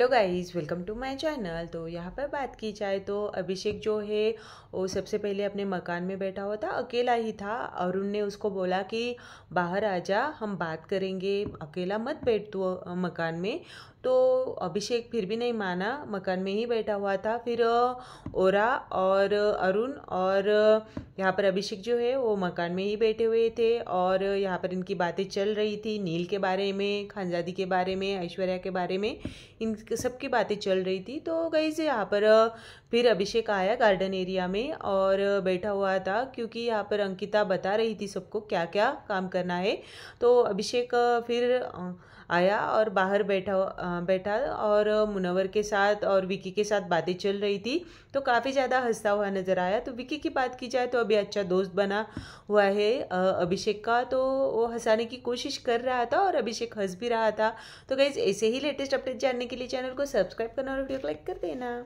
hello guys welcome to my channel तो यहाँ पर बात की जाए तो अभिषेक जो है वो सबसे पहले अपने मकान में बैठा हुआ था अकेला ही था अरुण ने उसको बोला कि बाहर आ जा हम बात करेंगे अकेला मत बैठ तो मकान में तो अभिषेक फिर भी नहीं माना मकान में ही बैठा हुआ था फिर ओरा और अरुण और यहाँ पर अभिषेक जो है वो मकान में ही बैठे हुए थे और यहाँ पर इनकी बातें चल रही थी नील के बारे में खानजादी के बारे में ऐश्वर्या के बारे में इन सबकी बातें चल रही थी तो गई से यहाँ पर फिर अभिषेक आया गार्डन एरिया में और बैठा हुआ था क्योंकि यहाँ पर अंकिता बता रही थी सबको क्या क्या काम करना है तो अभिषेक फिर आया और बाहर बैठा बैठा और मुनवर के साथ और विकी के साथ बातें चल रही थी तो काफ़ी ज़्यादा हंसता हुआ नज़र आया तो विकी की बात की जाए तो अभी अच्छा दोस्त बना हुआ है अभिषेक का तो वो हंसाने की कोशिश कर रहा था और अभिषेक हंस भी रहा था तो गाइज़ ऐसे ही लेटेस्ट अपडेट जानने के लिए चैनल को सब्सक्राइब करना और वीडियो को लाइक कर देना